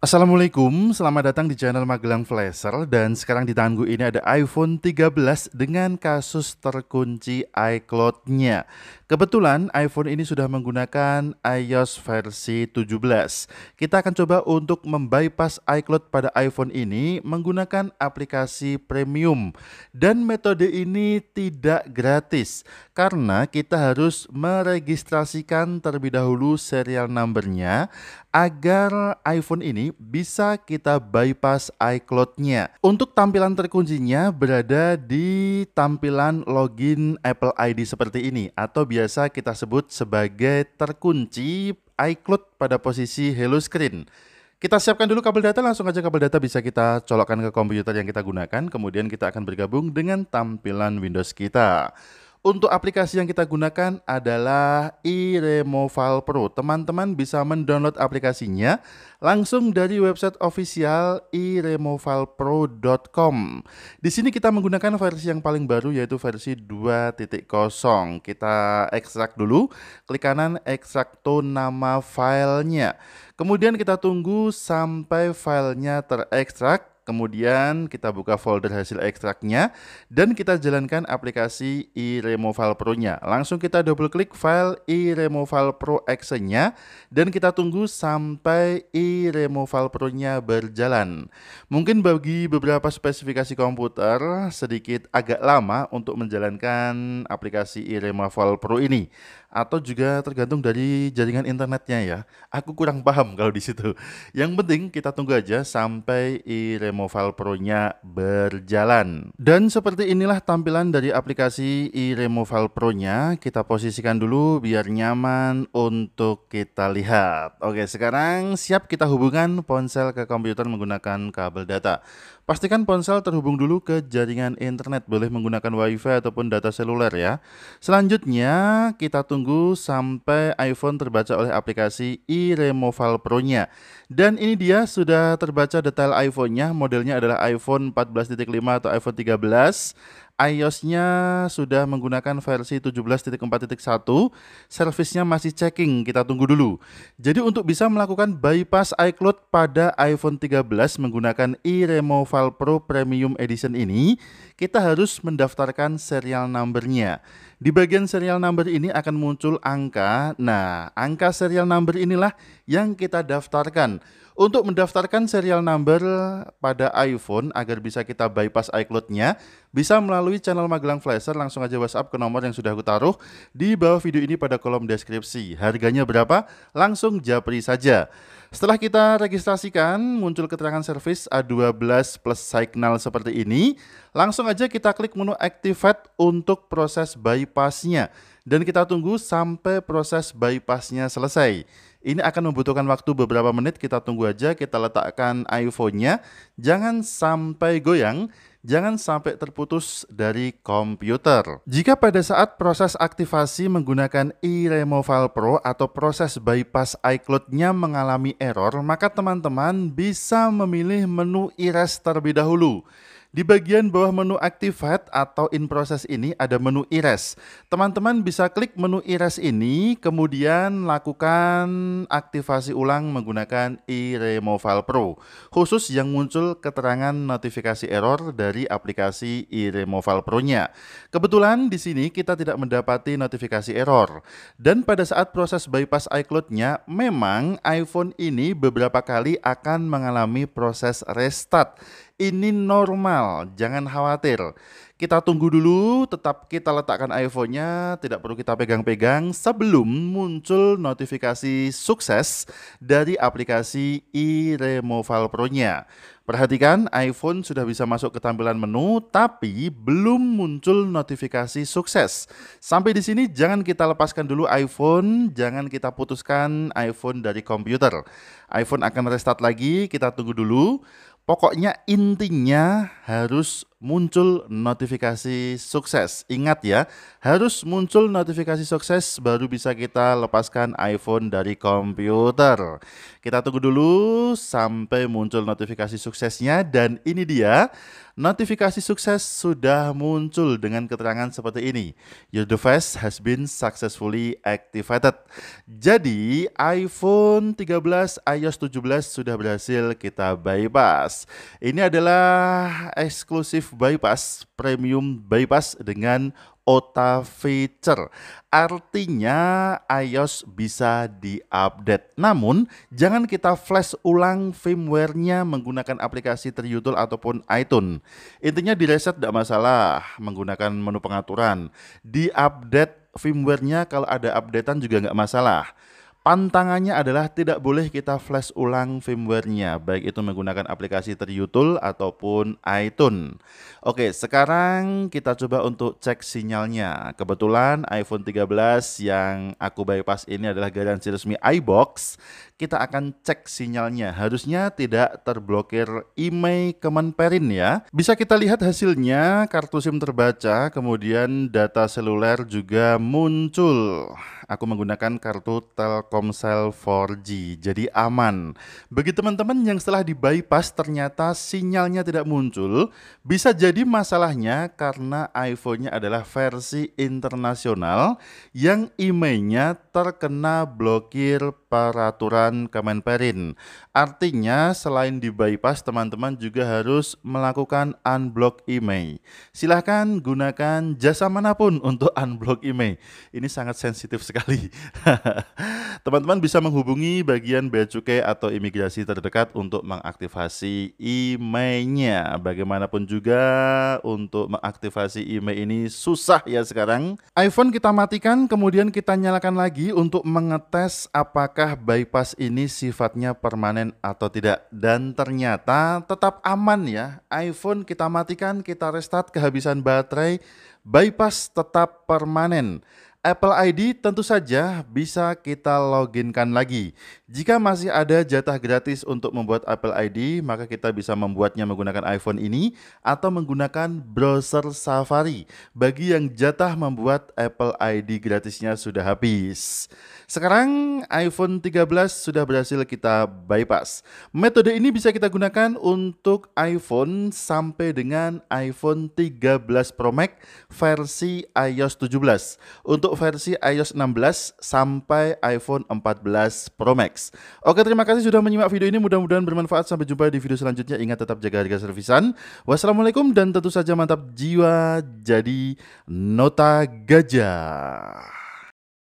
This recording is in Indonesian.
Assalamualaikum, selamat datang di channel Magelang Flasher dan sekarang di tangan ini ada iPhone 13 dengan kasus terkunci iCloud-nya. Kebetulan iPhone ini sudah menggunakan iOS versi 17. Kita akan coba untuk membypass iCloud pada iPhone ini menggunakan aplikasi premium. Dan metode ini tidak gratis karena kita harus meregistrasikan terlebih dahulu serial numbernya agar iPhone ini bisa kita bypass iCloud-nya. Untuk tampilan terkuncinya berada di tampilan login Apple ID seperti ini atau biasa kita sebut sebagai terkunci iCloud pada posisi hello screen. Kita siapkan dulu kabel data, langsung aja kabel data bisa kita colokkan ke komputer yang kita gunakan, kemudian kita akan bergabung dengan tampilan Windows kita. Untuk aplikasi yang kita gunakan adalah iRemoval Pro. Teman-teman bisa mendownload aplikasinya langsung dari website official iremovalpro.com. Di sini kita menggunakan versi yang paling baru yaitu versi 2.0. Kita ekstrak dulu, klik kanan ekstrak to nama filenya. Kemudian kita tunggu sampai filenya terekstrak Kemudian kita buka folder hasil ekstraknya dan kita jalankan aplikasi iRemoval Pro-nya. Langsung kita double klik file iRemoval Pro Action-nya dan kita tunggu sampai iRemoval Pro-nya berjalan. Mungkin bagi beberapa spesifikasi komputer sedikit agak lama untuk menjalankan aplikasi iRemoval Pro ini atau juga tergantung dari jaringan internetnya ya. Aku kurang paham kalau di situ. Yang penting kita tunggu aja sampai iRemoval Pro-nya berjalan. Dan seperti inilah tampilan dari aplikasi iRemoval Pro-nya. Kita posisikan dulu biar nyaman untuk kita lihat. Oke, sekarang siap kita hubungkan ponsel ke komputer menggunakan kabel data. Pastikan ponsel terhubung dulu ke jaringan internet, boleh menggunakan WiFi ataupun data seluler ya. Selanjutnya, kita tunggu sampai iPhone terbaca oleh aplikasi iRemoval Pro-nya. Dan ini dia sudah terbaca detail iPhone-nya, modelnya adalah iPhone 14.5 atau iPhone 13 iOS-nya sudah menggunakan versi 17.4.1, servisnya masih checking, kita tunggu dulu. Jadi untuk bisa melakukan bypass iCloud pada iPhone 13 menggunakan iRemoval Pro Premium Edition ini, kita harus mendaftarkan serial number-nya. Di bagian serial number ini akan muncul angka, nah angka serial number inilah yang kita daftarkan untuk mendaftarkan serial number pada iPhone agar bisa kita bypass iCloud-nya, bisa melalui channel Magelang Flasher langsung aja WhatsApp ke nomor yang sudah aku taruh di bawah video ini pada kolom deskripsi. Harganya berapa? Langsung japri saja. Setelah kita registrasikan, muncul keterangan service A12 plus signal seperti ini. Langsung aja kita klik menu activate untuk proses bypassnya. Dan kita tunggu sampai proses bypassnya selesai. Ini akan membutuhkan waktu beberapa menit, kita tunggu aja, kita letakkan iPhone-nya. Jangan sampai goyang, jangan sampai terputus dari komputer. Jika pada saat proses aktivasi menggunakan iRemoval Pro atau proses bypass iCloud-nya mengalami error, maka teman-teman bisa memilih menu iRes terlebih dahulu. Di bagian bawah menu Activate atau In Process ini ada menu Erase. Teman-teman bisa klik menu Erase ini, kemudian lakukan aktivasi ulang menggunakan iRemoval Pro, khusus yang muncul keterangan notifikasi error dari aplikasi iRemoval Pro-nya. Kebetulan di sini kita tidak mendapati notifikasi error. Dan pada saat proses bypass iCloud-nya, memang iPhone ini beberapa kali akan mengalami proses restart ini normal, jangan khawatir. Kita tunggu dulu, tetap kita letakkan iPhone-nya, tidak perlu kita pegang-pegang sebelum muncul notifikasi sukses dari aplikasi iRemoval Pro-nya. Perhatikan, iPhone sudah bisa masuk ke tampilan menu, tapi belum muncul notifikasi sukses. Sampai di sini, jangan kita lepaskan dulu iPhone, jangan kita putuskan iPhone dari komputer. iPhone akan restart lagi, kita tunggu dulu. Pokoknya intinya harus muncul notifikasi sukses. Ingat ya, harus muncul notifikasi sukses baru bisa kita lepaskan iPhone dari komputer. Kita tunggu dulu sampai muncul notifikasi suksesnya dan ini dia Notifikasi sukses sudah muncul dengan keterangan seperti ini. Your device has been successfully activated. Jadi, iPhone 13 iOS 17 sudah berhasil kita bypass. Ini adalah eksklusif Bypass Premium Bypass dengan OTA feature. Artinya iOS bisa diupdate. Namun, jangan kita flash ulang firmware-nya menggunakan aplikasi Triutul ataupun iTunes. Intinya di reset tidak masalah menggunakan menu pengaturan. Diupdate firmware-nya kalau ada updatean juga nggak masalah. Pantangannya adalah tidak boleh kita flash ulang firmware-nya, baik itu menggunakan aplikasi Triutul ataupun iTunes. Oke, sekarang kita coba untuk cek sinyalnya. Kebetulan iPhone 13 yang aku bypass ini adalah garansi resmi iBox. Kita akan cek sinyalnya. Harusnya tidak terblokir IMEI Kemenperin ya. Bisa kita lihat hasilnya, kartu SIM terbaca, kemudian data seluler juga muncul aku menggunakan kartu Telkomsel 4G, jadi aman. Bagi teman-teman yang setelah di bypass, ternyata sinyalnya tidak muncul, bisa jadi masalahnya karena iPhone-nya adalah versi internasional yang imei terkena blokir peraturan Kemenperin. Artinya selain di bypass, teman-teman juga harus melakukan unblock IMEI. Silahkan gunakan jasa manapun untuk unblock IMEI. Ini sangat sensitif sekali sekali. Teman-teman bisa menghubungi bagian bea cukai atau imigrasi terdekat untuk mengaktifasi emailnya. Bagaimanapun juga untuk mengaktifasi email ini susah ya sekarang. iPhone kita matikan kemudian kita nyalakan lagi untuk mengetes apakah bypass ini sifatnya permanen atau tidak. Dan ternyata tetap aman ya. iPhone kita matikan, kita restart kehabisan baterai, bypass tetap permanen. Apple ID tentu saja bisa kita loginkan lagi. Jika masih ada jatah gratis untuk membuat Apple ID, maka kita bisa membuatnya menggunakan iPhone ini atau menggunakan browser Safari. Bagi yang jatah membuat Apple ID gratisnya sudah habis. Sekarang iPhone 13 sudah berhasil kita bypass. Metode ini bisa kita gunakan untuk iPhone sampai dengan iPhone 13 Pro Max versi iOS 17. Untuk untuk versi iOS 16 sampai iPhone 14 Pro Max. Oke, terima kasih sudah menyimak video ini. Mudah-mudahan bermanfaat. Sampai jumpa di video selanjutnya. Ingat tetap jaga harga servisan. Wassalamualaikum dan tentu saja mantap jiwa jadi nota gajah.